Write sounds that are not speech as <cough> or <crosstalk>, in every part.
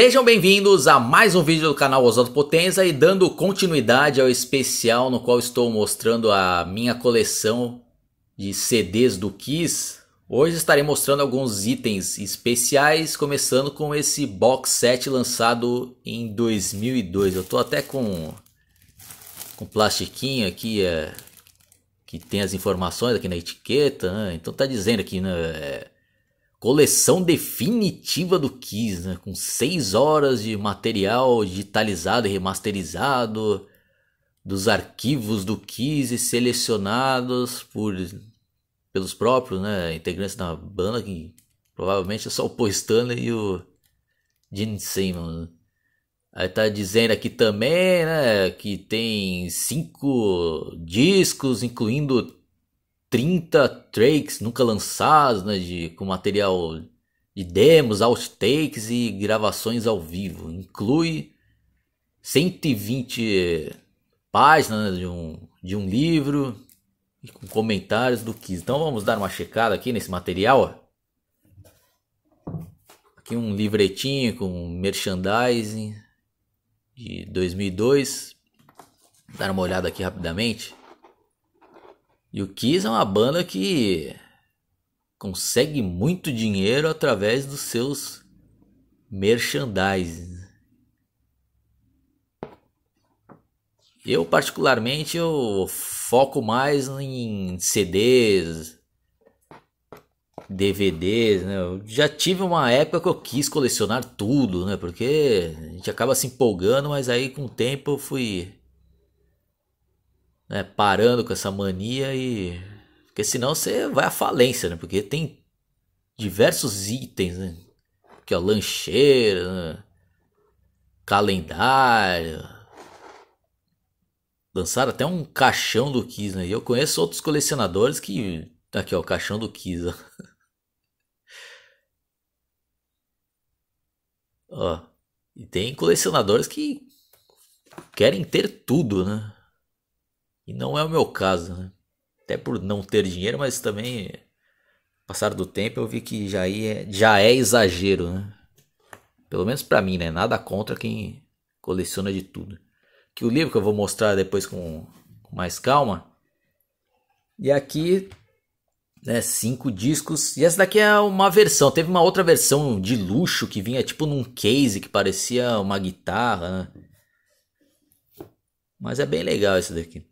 Sejam bem-vindos a mais um vídeo do canal Oswaldo Potenza e dando continuidade ao especial no qual estou mostrando a minha coleção de CDs do Kiss. Hoje estarei mostrando alguns itens especiais, começando com esse box set lançado em 2002. Eu estou até com com plastiquinho aqui é, que tem as informações aqui na etiqueta, né? então está dizendo aqui, né? É, coleção definitiva do Kiss, né? com 6 horas de material digitalizado e remasterizado dos arquivos do Kiss e selecionados por pelos próprios né, integrantes da banda, que provavelmente é só o Paul Stanley e o Gene né? Aí tá dizendo aqui também, né, que tem cinco discos, incluindo 30 tracks nunca lançados, né, de, com material de demos, outtakes e gravações ao vivo. Inclui 120 eh, páginas né, de, um, de um livro e com comentários do Kiss. Então vamos dar uma checada aqui nesse material. Aqui um livretinho com merchandising de 2002. Dar uma olhada aqui rapidamente. E o Kiss é uma banda que consegue muito dinheiro através dos seus merchandising. Eu particularmente eu foco mais em CDs, DVDs, né? Eu já tive uma época que eu quis colecionar tudo, né? Porque a gente acaba se empolgando, mas aí com o tempo eu fui né, parando com essa mania e. Porque senão você vai à falência, né? Porque tem diversos itens, né? Aqui, ó, lancheira, né? calendário. Lançaram até um caixão do Kiss, né? E eu conheço outros colecionadores que. Aqui, ó, o caixão do Kiss, ó. <laughs> ó. E tem colecionadores que querem ter tudo, né? E não é o meu caso, né? Até por não ter dinheiro, mas também passar do tempo eu vi que já é, já é exagero, né? Pelo menos para mim, né? Nada contra quem coleciona de tudo. Que o livro que eu vou mostrar depois com, com mais calma. E aqui, né, cinco discos. E essa daqui é uma versão. Teve uma outra versão de luxo que vinha tipo num case que parecia uma guitarra, né? Mas é bem legal esse daqui.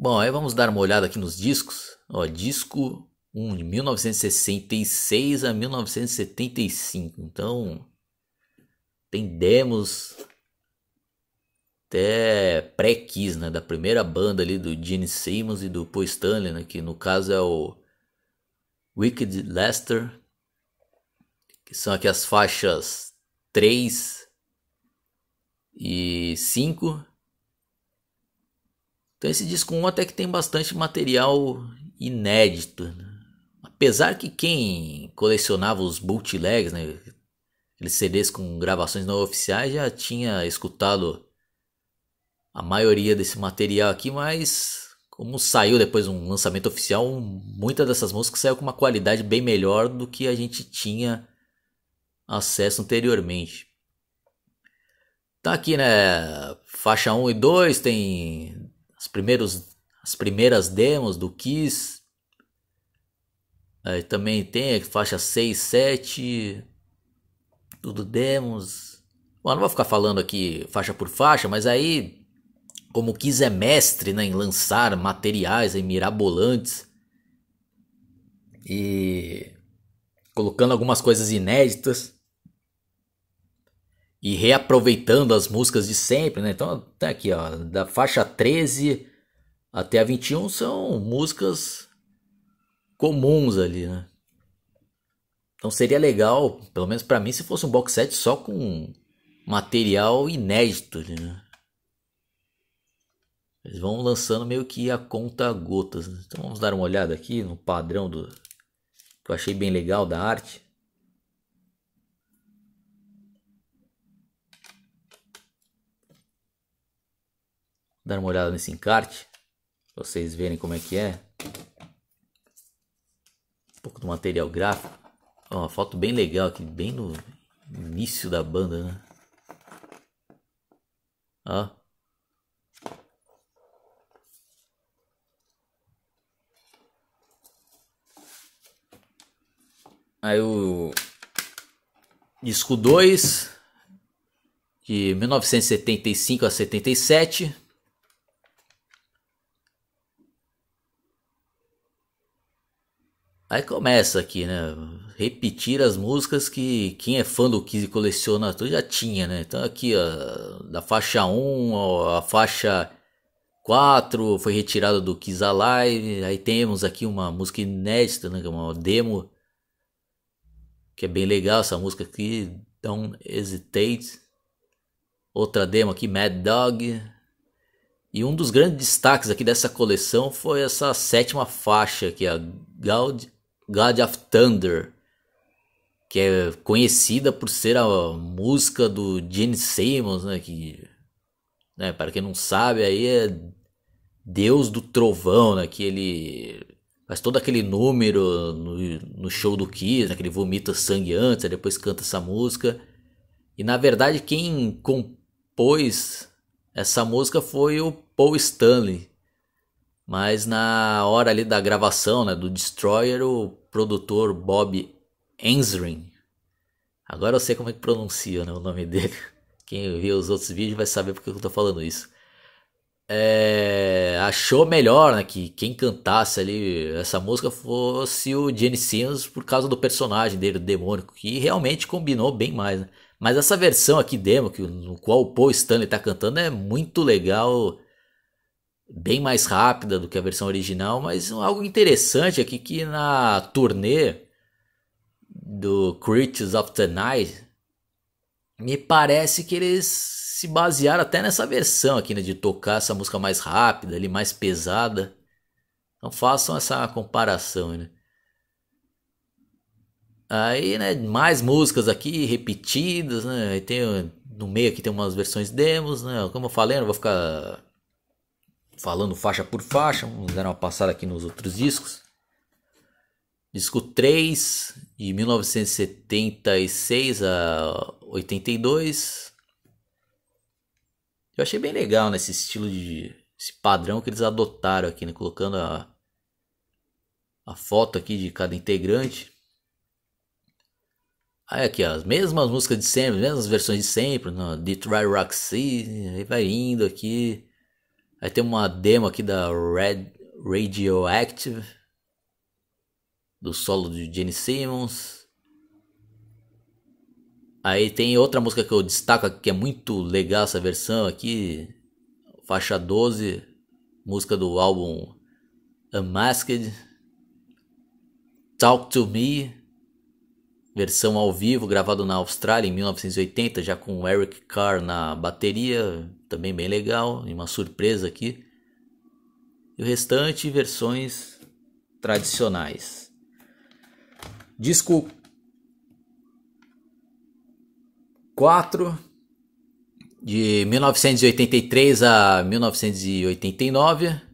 Bom, aí vamos dar uma olhada aqui nos discos. Ó, disco 1 de 1966 a 1975. Então, tem demos até pré-Kiss, né? Da primeira banda ali do Gene Simmons e do Paul Stanley, né? Que no caso é o Wicked Lester. Que são aqui as faixas 3 e 5. Então esse disco 1 até que tem bastante material inédito. Né? Apesar que quem colecionava os bootlegs, né, aqueles CDs com gravações não oficiais, já tinha escutado a maioria desse material aqui, mas como saiu depois de um lançamento oficial, muitas dessas músicas saiu com uma qualidade bem melhor do que a gente tinha acesso anteriormente. Tá aqui, né? Faixa 1 e 2 tem as, primeiros, as primeiras demos do Kiss. Aí também tem a faixa 6, 7, tudo demos. Bom, não vou ficar falando aqui faixa por faixa, mas aí, como Kiss é mestre né, em lançar materiais em mirabolantes e colocando algumas coisas inéditas e reaproveitando as músicas de sempre, né? Então, tá aqui, ó, da faixa 13 até a 21 são músicas comuns ali, né? Então seria legal, pelo menos para mim, se fosse um box set só com material inédito, ali, né? Eles vão lançando meio que a conta gotas. Né? Então vamos dar uma olhada aqui no padrão do que eu achei bem legal da arte. dar uma olhada nesse encarte, pra vocês verem como é que é. Um pouco do material gráfico. Ó, uma foto bem legal aqui, bem no início da banda, né? Ó. Aí o disco 2 de 1975 a 77 Aí começa aqui, né? Repetir as músicas que quem é fã do Kiss e coleciona tudo já tinha, né? Então aqui, ó, da faixa 1 a faixa 4 foi retirada do Kiss Alive. Aí temos aqui uma música inédita, né? É uma demo que é bem legal essa música aqui, Don't Hesitate. Outra demo aqui, Mad Dog. E um dos grandes destaques aqui dessa coleção foi essa sétima faixa que é a Gaud God of Thunder, que é conhecida por ser a música do Gene Simmons, né? Que, né, para quem não sabe, aí é Deus do Trovão, né? Que ele faz todo aquele número no, no show do Kiss, né, que ele vomita sangue antes, aí depois canta essa música. E na verdade quem compôs essa música foi o Paul Stanley, mas na hora ali da gravação, né, do Destroyer, o produtor Bob Ensring, agora eu sei como é que pronuncia né, o nome dele. <laughs> Quem viu os outros vídeos vai saber porque eu estou falando isso. É, achou melhor né, que quem cantasse ali essa música fosse o Gene Simmons por causa do personagem dele, o demônio, que realmente combinou bem mais. Né? Mas essa versão aqui demo, que, no qual o Paul Stanley está cantando, é muito legal bem mais rápida do que a versão original, mas algo interessante aqui é que na turnê do Creatures of the Night, me parece que eles se basearam até nessa versão aqui, né, de tocar essa música mais rápida, ali mais pesada. Então façam essa comparação, né? Aí, né, mais músicas aqui repetidas, né? Aí tem no meio aqui tem umas versões demos, né? Como eu falei, eu não vou ficar falando faixa por faixa, vamos dar uma passada aqui nos outros discos. Disco 3, de 1976 a 82. Eu achei bem legal nesse né, estilo de. esse padrão que eles adotaram aqui, né? Colocando a, a foto aqui de cada integrante. Aí aqui, ó, as mesmas músicas de sempre, as mesmas versões de sempre, no Detroit Rock City, aí vai indo aqui. Aí tem uma demo aqui da Red Radioactive, do solo de Jenny Simmons. Aí tem outra música que eu destaco que é muito legal essa versão aqui, faixa 12, música do álbum Unmasked. Talk to Me, versão ao vivo gravado na Austrália em 1980, já com o Eric Carr na bateria, também bem legal, e uma surpresa aqui. E o restante, versões tradicionais. Disco 4 de 1983 a 1989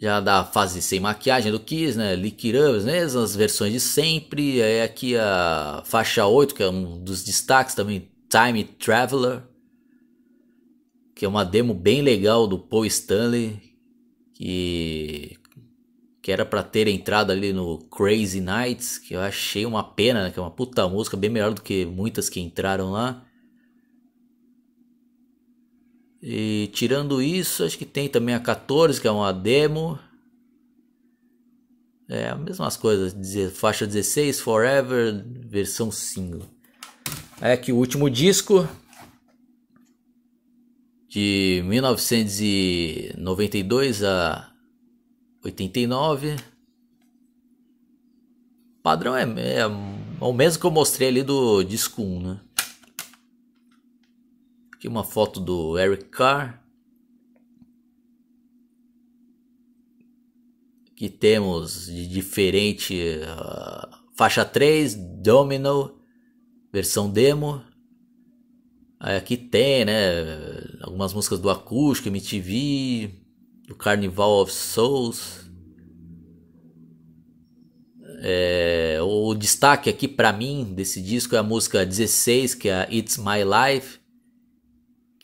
já da fase sem maquiagem do Kiss, né? Liquiramos, né? As versões de sempre. É aqui a faixa 8, que é um dos destaques também, Time Traveler, que é uma demo bem legal do Paul Stanley, que que era para ter entrado ali no Crazy Nights, que eu achei uma pena, né? que é uma puta música bem melhor do que muitas que entraram lá. E tirando isso, acho que tem também a 14, que é uma demo. É, as mesmas coisas, faixa 16, Forever, versão single. É aqui o último disco de 1992 a 89. O padrão é, é, é o mesmo que eu mostrei ali do disco 1, né? Aqui uma foto do Eric Carr. que temos de diferente uh, faixa 3, Domino, versão demo. Aí aqui tem, né, algumas músicas do acústico, MTV, do Carnival of Souls. É, o destaque aqui para mim desse disco é a música 16, que é It's My Life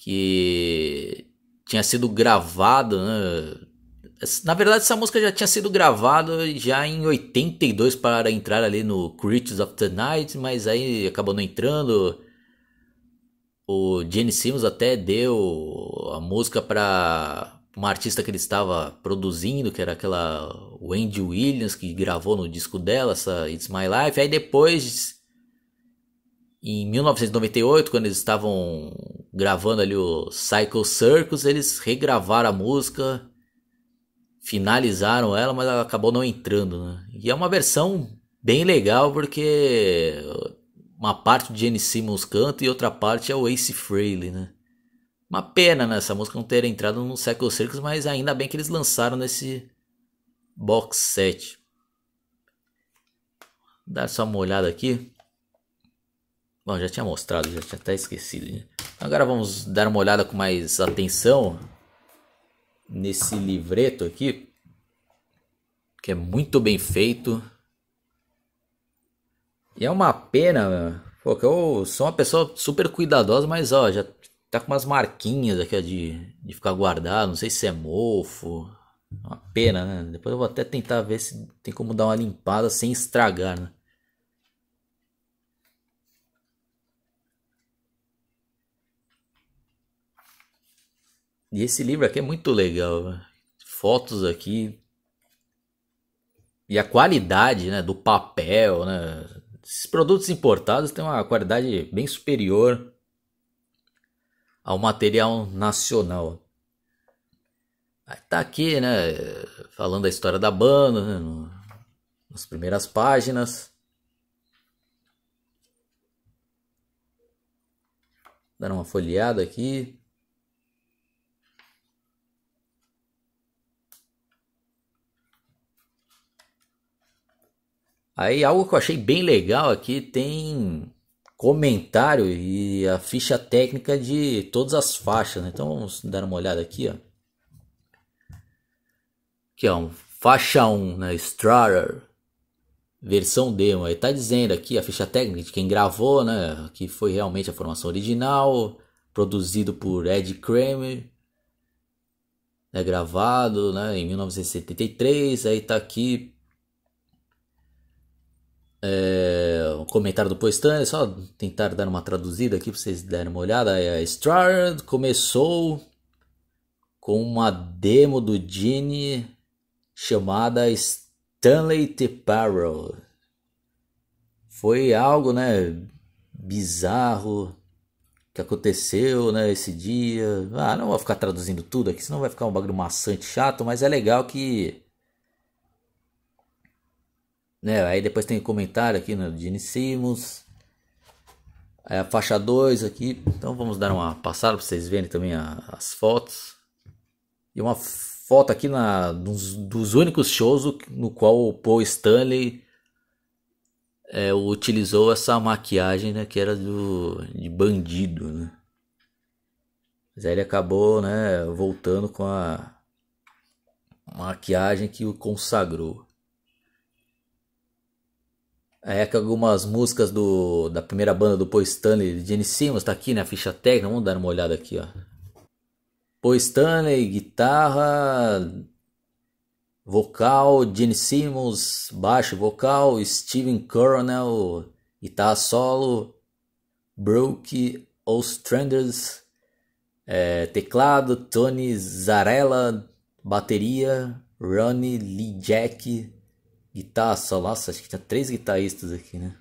que tinha sido gravado, né? Na verdade, essa música já tinha sido gravada já em 82 para entrar ali no Creatures of the Night, mas aí acabou não entrando. O Gene Simmons até deu a música para uma artista que ele estava produzindo, que era aquela Wendy Williams, que gravou no disco dela, essa It's My Life. Aí depois, em 1998, quando eles estavam gravando ali o Cycle Circus, eles regravaram a música, finalizaram ela, mas ela acabou não entrando, né? E é uma versão bem legal porque uma parte do Gene Simmons canta e outra parte é o Ace Frehley, né? Uma pena nessa né, música não ter entrado no Cycle Circus, mas ainda bem que eles lançaram nesse box set. Vou dar só uma olhada aqui. Bom, já tinha mostrado, já tinha até esquecido. Né? Agora vamos dar uma olhada com mais atenção nesse livreto aqui, que é muito bem feito. E é uma pena, porque eu sou uma pessoa super cuidadosa, mas ó, já tá com umas marquinhas aqui ó, de, de ficar guardado, não sei se é mofo. É uma pena, né? Depois eu vou até tentar ver se tem como dar uma limpada sem estragar, né? E esse livro aqui é muito legal. Né? Fotos aqui. E a qualidade né, do papel, né? Esses produtos importados têm uma qualidade bem superior ao material nacional. tá aqui, né? Falando da história da banda, né, no, nas primeiras páginas. Dar uma folheada aqui. Aí algo que eu achei bem legal aqui tem comentário e a ficha técnica de todas as faixas. Né? Então vamos dar uma olhada aqui. Ó. Aqui ó, um, faixa 1, né? Strarer, versão demo. Está dizendo aqui a ficha técnica de quem gravou, né? que foi realmente a formação original, produzido por Ed Kramer. Né? gravado né, em 1973, aí está aqui é, um comentário do Poestan, é só tentar dar uma traduzida aqui para vocês darem uma olhada. É, Strard começou com uma demo do Gene chamada Stanley T. Foi algo, né, bizarro que aconteceu, né, esse dia. Ah, não vou ficar traduzindo tudo aqui, senão vai ficar um bagulho maçante, chato, mas é legal que né? Aí depois tem comentário aqui no né, Dini Simmons. É a faixa 2 aqui. Então vamos dar uma passada para vocês verem também a, as fotos. E uma foto aqui na, dos, dos únicos shows no qual o Paul Stanley é, utilizou essa maquiagem né, que era do, de bandido. Né? Mas aí ele acabou né, voltando com a maquiagem que o consagrou. É que algumas músicas do, da primeira banda do Paul Stanley, de Jenny Simmons, tá aqui na né, ficha técnica, vamos dar uma olhada aqui, ó. Paul Stanley, guitarra, vocal, Jenny Simmons, baixo vocal, Steven Coronel, guitarra solo, Brooke Ostranders, é, teclado, Tony Zarella, bateria, Ronnie Lee Jack, guitarra solo. Nossa, acho que tinha três guitarristas aqui, né?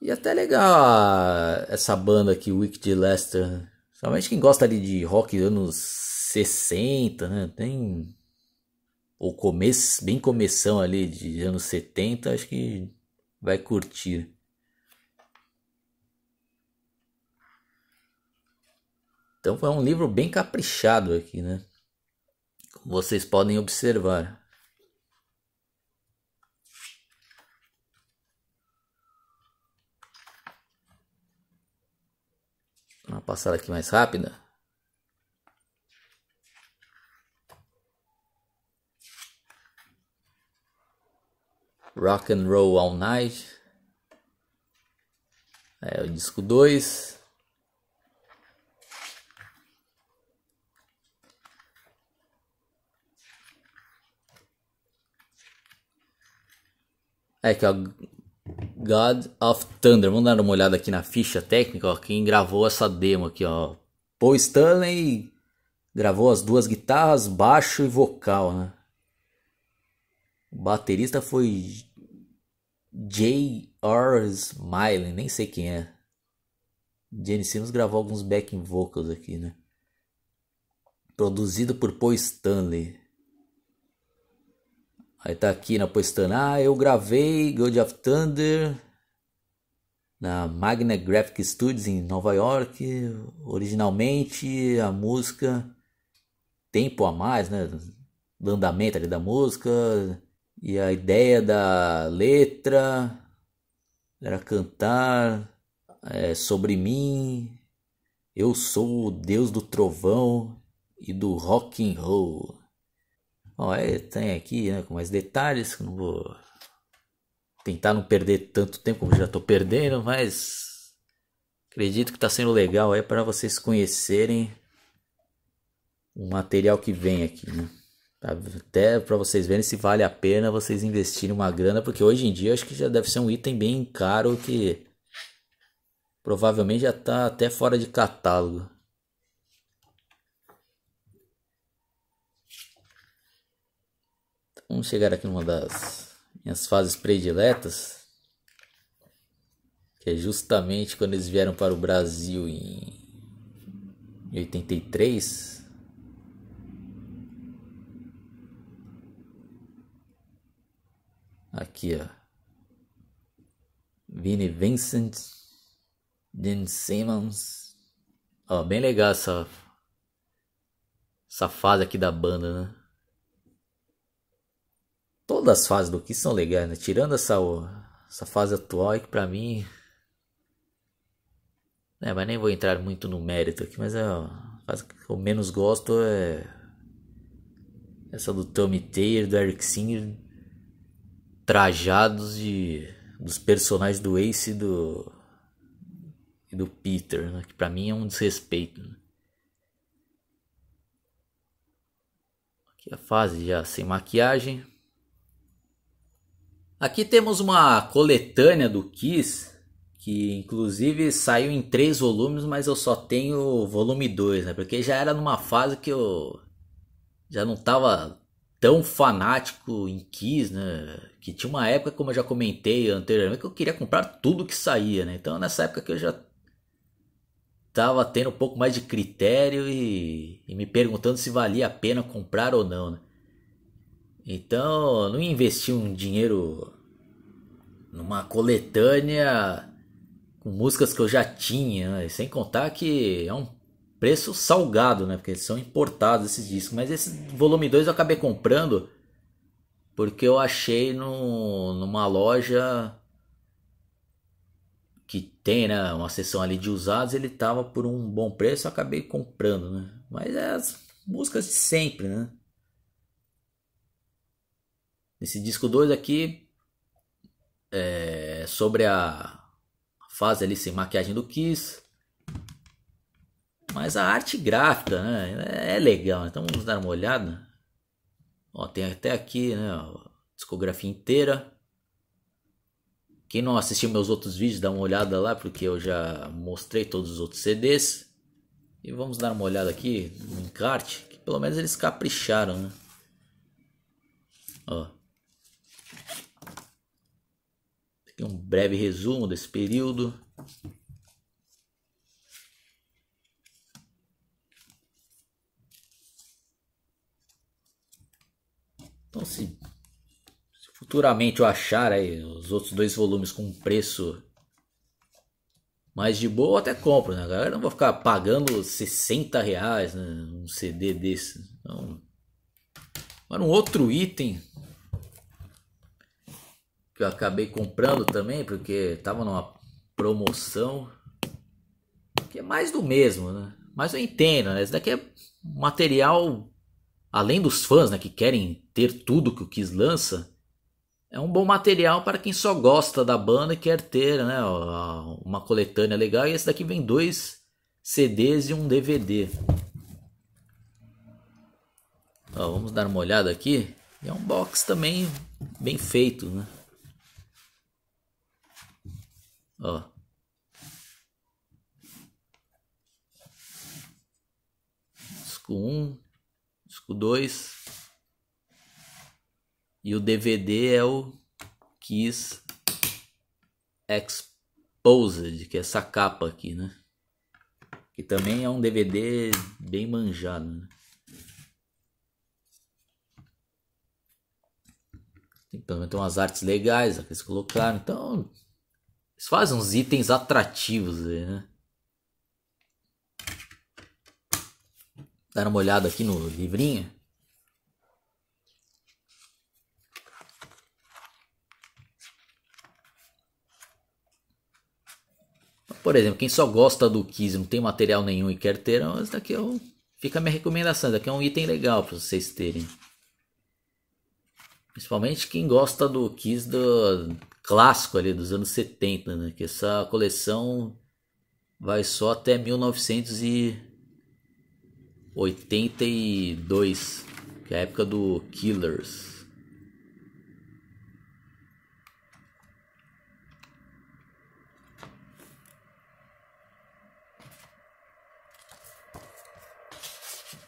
E até legal ah, essa banda aqui, Wicked Lester. Principalmente quem gosta ali de rock anos 60, né? Tem o começo, bem começão ali de anos 70, acho que vai curtir. Então foi um livro bem caprichado aqui, né? vocês podem observar. Uma passada aqui mais rápida. Rock and Roll All Night. É o disco 2. É aqui, ó. God of Thunder. Vamos dar uma olhada aqui na ficha técnica, ó. Quem gravou essa demo aqui, ó. Paul Stanley gravou as duas guitarras, baixo e vocal, né? O baterista foi J.R. Smiley, nem sei quem é. Jenny Simmons gravou alguns backing vocals aqui, né? Produzido por Paul Stanley. Aí tá aqui na postana, ah, eu gravei God of Thunder na Magna Graphic Studios em Nova York. Originalmente a música Tempo a Mais, né? Do andamento ali da música e a ideia da letra era cantar é, sobre mim. Eu sou o deus do trovão e do rock and roll. Bom, é, tem aqui né, com mais detalhes, não vou tentar não perder tanto tempo como já estou perdendo, mas acredito que está sendo legal é para vocês conhecerem o material que vem aqui, né? Tá, até para vocês verem se vale a pena vocês investirem uma grana, porque hoje em dia acho que já deve ser um item bem caro que provavelmente já está até fora de catálogo. Vamos chegar aqui numa das minhas fases prediletas, que é justamente quando eles vieram para o Brasil em 83. Aqui, ó. Vini Vincent, Dean Simmons. Ó, bem legal essa, essa fase aqui da banda, né? Todas as fases do que são legais, né? Tirando essa, essa fase atual, que pra mim. É, mas nem vou entrar muito no mérito aqui, mas é. A fase que eu menos gosto é. Essa do Tommy Taylor, do Eric Singer, trajados de dos personagens do Ace e do e do Peter, né? que para mim é um desrespeito. Né? Aqui a fase já sem maquiagem. Aqui temos uma coletânea do Kiss, que inclusive saiu em três volumes, mas eu só tenho o volume 2, né? Porque já era numa fase que eu já não estava tão fanático em Kiss, né? Que tinha uma época, como eu já comentei anteriormente, que eu queria comprar tudo que saía, né? Então nessa época que eu já estava tendo um pouco mais de critério e, e, me perguntando se valia a pena comprar ou não, né? Então, não investi um dinheiro numa coletânea com músicas que eu já tinha, né? sem contar que é um preço salgado, né? Porque eles são importados esses discos. Mas esse volume 2 eu acabei comprando porque eu achei no, numa loja que tem né, uma seção ali de usados, ele tava por um bom preço, eu acabei comprando, né? Mas é as músicas de sempre, né? Esse disco 2 aqui é, sobre a fase ali sem maquiagem do Kiss. Mas a arte gráfica né, é legal, né? então vamos dar uma olhada. Ó, tem até aqui né, a discografia inteira. Quem não assistiu meus outros vídeos, dá uma olhada lá, porque eu já mostrei todos os outros CDs. E vamos dar uma olhada aqui no encarte, que pelo menos eles capricharam, né? Ó. aqui um breve resumo desse período. Então, se, se futuramente eu achar aí os outros dois volumes com um preço mais de boa eu até compro, né, galera? Não vou ficar pagando 60 reais né, um CD desse. então Agora um outro item que eu acabei comprando também, porque tava numa promoção. Que é mais do mesmo, né? Mas eu entendo, né? Esse daqui é material, além dos fãs, né? Que querem ter tudo que o Kiss lança. É um bom material para quem só gosta da banda e quer ter né, uma coletânea legal. E esse daqui vem dois CDs e um DVD. Ó, vamos dar uma olhada aqui. É um box também bem feito, né? Ó. Disco 1, um, disco 2. E o DVD é o Kiss Exposed, que é essa capa aqui, né? Que também é um DVD bem manjado, né? Tem, pelo menos tem umas artes legais né, que eles colocaram, então eles fazem uns itens atrativos aí, né? Dar uma olhada aqui no livrinho. Por exemplo, quem só gosta do Kiss não tem material nenhum e quer ter, esse daqui é um, fica a minha recomendação. Esse daqui é um item legal para vocês terem. Principalmente quem gosta do Kiss do clássico ali dos anos 70, né? Que essa coleção vai só até 1982, que é a época do Killers.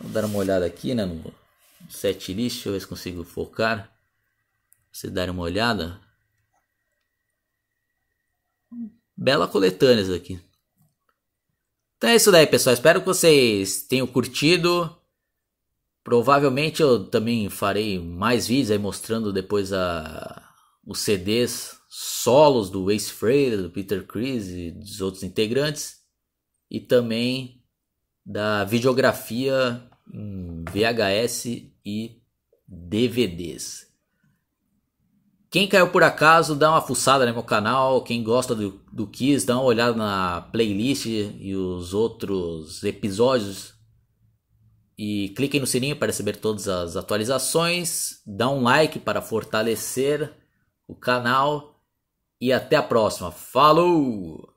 Vou dar uma olhada aqui né, no set list, deixa eu ver se consigo focar vocês darem uma olhada. Bela coletânea isso aqui. Então é isso daí, pessoal. Espero que vocês tenham curtido. Provavelmente eu também farei mais vídeos aí mostrando depois a, os CDs solos do Ace Frehley, do Peter Criss e dos outros integrantes. E também da videografia em VHS e DVDs. Quem caiu por acaso, dá uma fuçada né, no meu canal. Quem gosta do, do Kiss, dá uma olhada na playlist e os outros episódios. E cliquem no sininho para receber todas as atualizações. Dá um like para fortalecer o canal. E até a próxima. Falou!